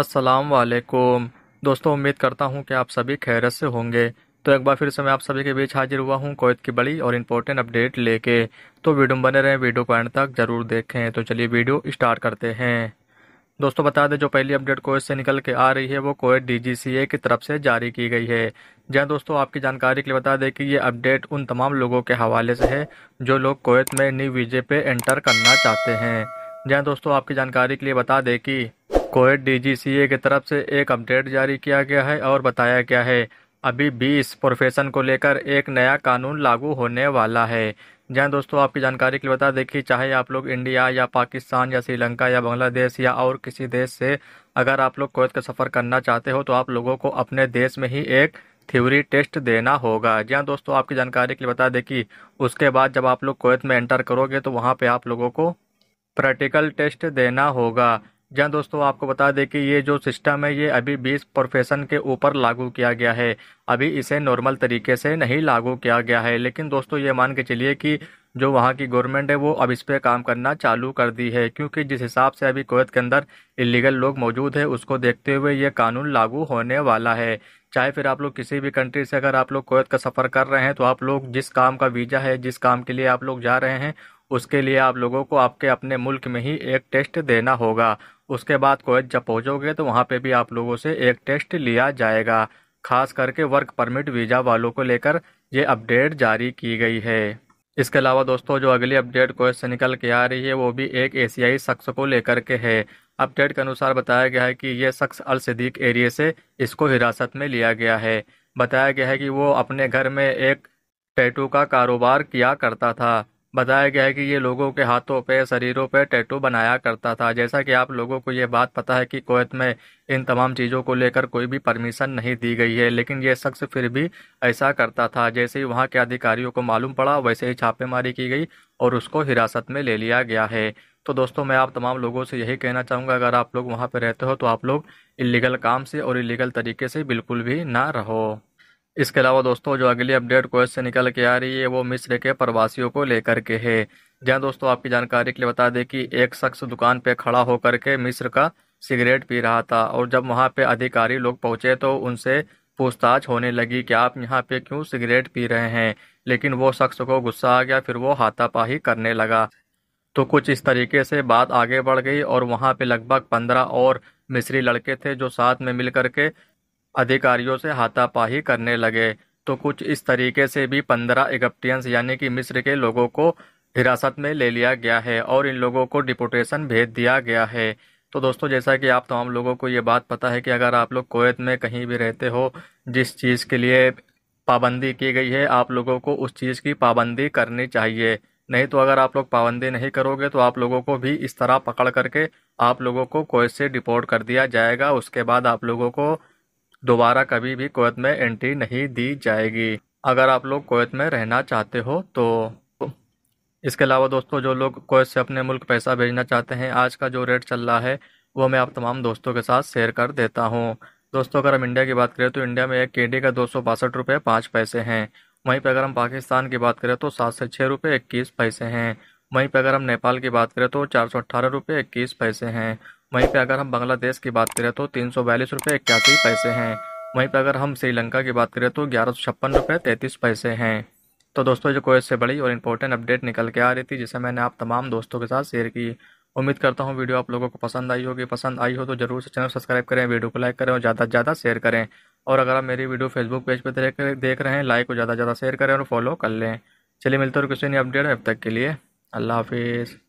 अस्सलाम वालेकुम दोस्तों उम्मीद करता हूँ कि आप सभी खैरत से होंगे तो एक बार फिर से मैं आप सभी के बीच हाजिर हुआ हूँ कोयत की बड़ी और इम्पोर्टेंट अपडेट लेके तो वीडियो बने रहें वीडियो को एंड तक ज़रूर देखें तो चलिए वीडियो स्टार्ट करते हैं दोस्तों बता दें जो पहली अपडेट कोयत से निकल के आ रही है वो कोयत ए की तरफ से जारी की गई है जहाँ दोस्तों आपकी जानकारी के लिए बता दें कि ये अपडेट उन तमाम लोगों के हवाले से है जो लोग कोयत में न्यू वीजे पे एंटर करना चाहते हैं जहाँ दोस्तों आपकी जानकारी के लिए बता दें कि कोएट डीजीसीए की तरफ से एक अपडेट जारी किया गया है और बताया गया है अभी भी इस प्रोफेशन को लेकर एक नया कानून लागू होने वाला है जहाँ दोस्तों आपकी जानकारी के लिए बता दें कि चाहे आप लोग इंडिया या पाकिस्तान या श्रीलंका या बांग्लादेश या और किसी देश से अगर आप लोग कोयत का सफ़र करना चाहते हो तो आप लोगों को अपने देश में ही एक थ्योरी टेस्ट देना होगा जी हाँ दोस्तों आपकी जानकारी के लिए बता दें कि उसके बाद जब आप लोग कोयत में एंटर करोगे तो वहाँ पर आप लोगों को प्रैक्टिकल टेस्ट देना होगा जहाँ दोस्तों आपको बता दें कि ये जो सिस्टम है ये अभी बीस प्रोफेशन के ऊपर लागू किया गया है अभी इसे नॉर्मल तरीके से नहीं लागू किया गया है लेकिन दोस्तों ये मान के चलिए कि जो वहाँ की गवर्नमेंट है वो अब इस पर काम करना चालू कर दी है क्योंकि जिस हिसाब से अभी कोवैत के अंदर इलीगल लोग मौजूद है उसको देखते हुए ये कानून लागू होने वाला है चाहे फिर आप लोग किसी भी कंट्री से अगर आप लोग कोवैत का सफ़र कर रहे हैं तो आप लोग जिस काम का वीज़ा है जिस काम के लिए आप लोग जा रहे हैं उसके लिए आप लोगों को आपके अपने मुल्क में ही एक टेस्ट देना होगा उसके बाद कोवैत जब पहुँचोगे तो वहाँ पर भी आप लोगों से एक टेस्ट लिया जाएगा खास करके वर्क परमिट वीज़ा वालों को लेकर ये अपडेट जारी की गई है इसके अलावा दोस्तों जो अगली अपडेट कोवैत से निकल के आ रही है वो भी एक एशियाई शख्स को लेकर के है अपडेट के अनुसार बताया गया है कि ये शख्स अल सदीक एरिए से इसको हिरासत में लिया गया है बताया गया है कि वो अपने घर में एक टैटू का कारोबार किया करता था बताया गया है कि ये लोगों के हाथों पे शरीरों पे टैटू बनाया करता था जैसा कि आप लोगों को ये बात पता है कि कोवैत में इन तमाम चीज़ों को लेकर कोई भी परमिशन नहीं दी गई है लेकिन ये शख्स फिर भी ऐसा करता था जैसे ही वहाँ के अधिकारियों को मालूम पड़ा वैसे ही छापेमारी की गई और उसको हिरासत में ले लिया गया है तो दोस्तों मैं आप तमाम लोगों से यही कहना चाहूँगा अगर आप लोग वहाँ पर रहते हो तो आप लोग इलीगल काम से और इलीगल तरीके से बिल्कुल भी ना रहो इसके अलावा दोस्तों जो अगली अपडेट कोएस से निकल के आ रही है वो मिस्र के प्रवासियों को लेकर के है जहाँ दोस्तों आपकी जानकारी के लिए बता दें कि एक शख्स दुकान पे खड़ा होकर के मिस्र का सिगरेट पी रहा था और जब वहाँ पे अधिकारी लोग पहुंचे तो उनसे पूछताछ होने लगी कि आप यहाँ पे क्यों सिगरेट पी रहे हैं लेकिन वो शख्स को गुस्सा आ गया फिर वो हाथापाही करने लगा तो कुछ इस तरीके से बात आगे बढ़ गई और वहाँ पे लगभग पंद्रह और मिस्री लड़के थे जो साथ में मिल करके अधिकारियों से हाथापाही करने लगे तो कुछ इस तरीके से भी पंद्रह इगप्टियंस यानी कि मिस्र के लोगों को हिरासत में ले लिया गया है और इन लोगों को डिपोटेशन भेज दिया गया है तो दोस्तों जैसा कि आप तमाम लोगों को ये बात पता है कि अगर आप लोग कोवैत में कहीं भी रहते हो जिस चीज़ के लिए पाबंदी की गई है आप लोगों को उस चीज़ की पाबंदी करनी चाहिए नहीं तो अगर आप लोग पाबंदी नहीं करोगे तो आप लोगों को भी इस तरह पकड़ करके आप लोगों को कोवैत से डिपोर्ट कर दिया जाएगा उसके बाद आप लोगों को दोबारा कभी भी कोयत में एंट्री नहीं दी जाएगी अगर आप लोग कोयत में रहना चाहते हो तो इसके अलावा दोस्तों जो लोग कोवैत से अपने मुल्क पैसा भेजना चाहते हैं आज का जो रेट चल रहा है वो मैं आप तमाम दोस्तों के साथ शेयर कर देता हूँ दोस्तों अगर हम इंडिया की बात करें तो इंडिया में एक के का दो सौ बासठ रुपये पाँच पैसे हैं वहीं पर अगर हम पाकिस्तान की बात करें तो सात से छः रुपये इक्कीस पैसे हैं वहीं पर अगर हम नेपाल की बात करें तो चार सौ अट्ठारह रुपये इक्कीस पैसे हैं वहीं पर अगर हम बांग्लादेश की बात करें तो तीन सौ बयालीस रुपये इक्यासी पैसे हैं वहीं पर अगर हम श्रीलंका की बात करें तो ग्यारह सौ छप्पन रुपये तैंतीस पैसे हैं तो दोस्तों जो कोई इससे बड़ी और इंपॉर्टेंट अपडेट निकल के आ रही थी जिसे मैंने आप तमाम दोस्तों के साथ शेयर की उम्मीद करता हूँ वीडियो आप लोगों को पसंद आई होगी पसंद आई हो तो जरूर से चैनल सब्सक्राइब करें वीडियो को लाइक करें और ज़्यादा से ज़्यादा शेयर करें और अगर आप मेरी वीडियो फेसबुक पेज पर देख देख रहे हैं लाइक को ज़्यादा से ज़्यादा शेयर करें और फॉलो कर लें चलिए मिलते हो किसी नई अपडेट अब तक के लिए अल्लाह हाफिज़